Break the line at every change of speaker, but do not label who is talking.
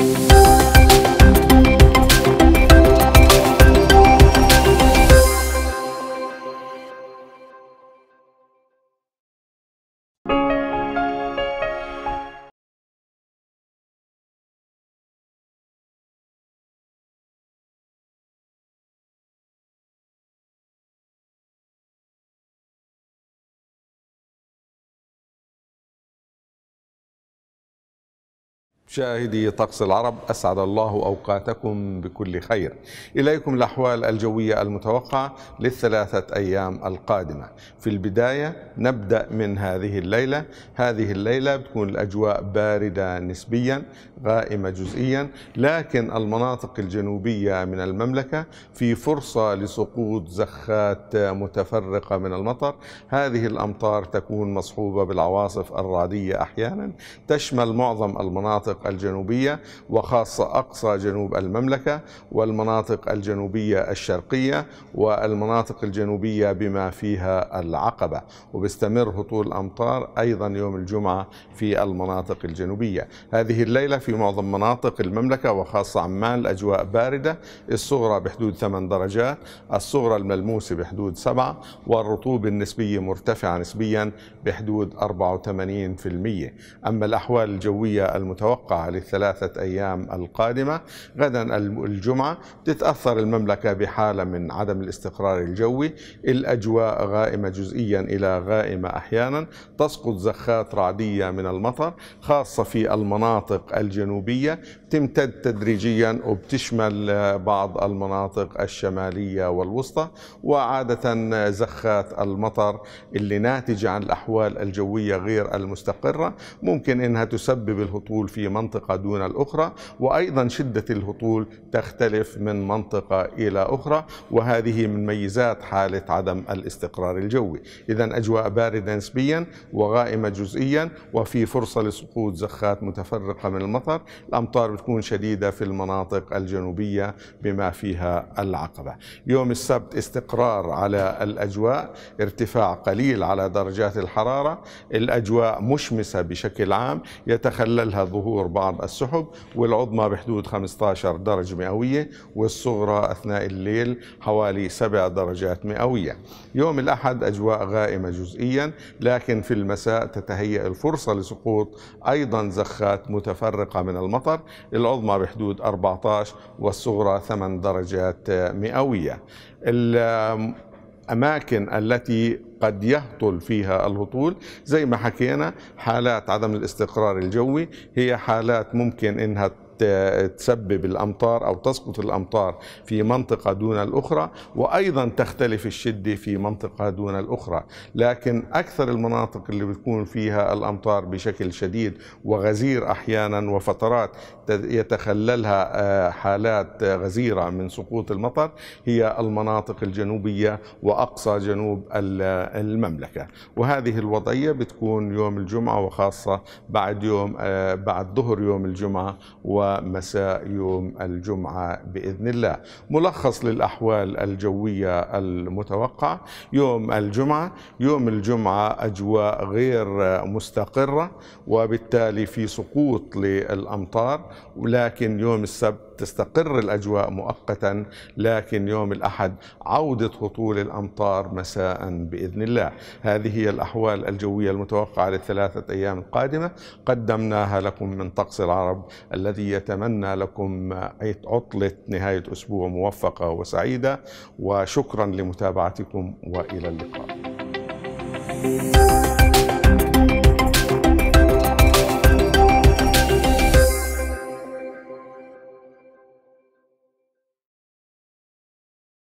you مشاهدي طقس العرب أسعد الله أوقاتكم بكل خير إليكم الأحوال الجوية المتوقعة للثلاثة أيام القادمة في البداية نبدأ من هذه الليلة هذه الليلة بتكون الأجواء باردة نسبيا غائمة جزئيا لكن المناطق الجنوبية من المملكة في فرصة لسقوط زخات متفرقة من المطر هذه الأمطار تكون مصحوبة بالعواصف الرعدية أحيانا تشمل معظم المناطق المناطق الجنوبية وخاصة أقصى جنوب المملكة والمناطق الجنوبية الشرقية والمناطق الجنوبية بما فيها العقبة وبيستمر هطول الأمطار أيضا يوم الجمعة في المناطق الجنوبية هذه الليلة في معظم مناطق المملكة وخاصة عمان الأجواء باردة الصغرى بحدود 8 درجات الصغرى الملموسة بحدود 7 والرطوبة النسبية مرتفعة نسبيا بحدود 84% أما الأحوال الجوية المتوقعة المتوقعة للثلاثة أيام القادمة غدا الجمعة تتأثر المملكة بحالة من عدم الاستقرار الجوي الأجواء غائمة جزئيا إلى غائمة أحيانا تسقط زخات رعدية من المطر خاصة في المناطق الجنوبية تمتد تدريجيا وبتشمل بعض المناطق الشمالية والوسطى وعادة زخات المطر اللي ناتجة عن الأحوال الجوية غير المستقرة ممكن أنها تسبب الهطول في مناطق منطقة دون الأخرى وأيضا شدة الهطول تختلف من منطقة إلى أخرى وهذه من ميزات حالة عدم الاستقرار الجوي إذا أجواء باردة نسبيا وغائمة جزئيا وفي فرصة لسقوط زخات متفرقة من المطر الأمطار بتكون شديدة في المناطق الجنوبية بما فيها العقبة يوم السبت استقرار على الأجواء ارتفاع قليل على درجات الحرارة الأجواء مشمسة بشكل عام يتخللها ظهور بعض السحب والعظمى بحدود 15 درجة مئوية والصغرى أثناء الليل حوالي 7 درجات مئوية يوم الأحد أجواء غائمة جزئيا لكن في المساء تتهيأ الفرصة لسقوط أيضا زخات متفرقة من المطر العظمى بحدود 14 والصغرى 8 درجات مئوية الأماكن التي قد يهطل فيها الهطول زي ما حكينا حالات عدم الاستقرار الجوي هي حالات ممكن إنها تسبب الأمطار أو تسقط الأمطار في منطقة دون الأخرى وأيضا تختلف الشدة في منطقة دون الأخرى لكن أكثر المناطق اللي بتكون فيها الأمطار بشكل شديد وغزير أحيانا وفترات يتخللها آه، حالات غزيرة من سقوط المطر هي المناطق الجنوبية وأقصى جنوب المملكة وهذه الوضعية بتكون يوم الجمعة وخاصة بعد يوم آه، بعد ظهر يوم الجمعة و ومساء يوم الجمعة بإذن الله ملخص للأحوال الجوية المتوقعة يوم الجمعة يوم الجمعة أجواء غير مستقرة وبالتالي في سقوط للأمطار ولكن يوم السبت تستقر الأجواء مؤقتا لكن يوم الأحد عودة هطول الأمطار مساء بإذن الله هذه هي الأحوال الجوية المتوقعة للثلاثة أيام القادمة قدمناها لكم من طقس العرب الذي يتمنى لكم عطلة نهاية أسبوع موفقة وسعيدة وشكرا لمتابعتكم وإلى اللقاء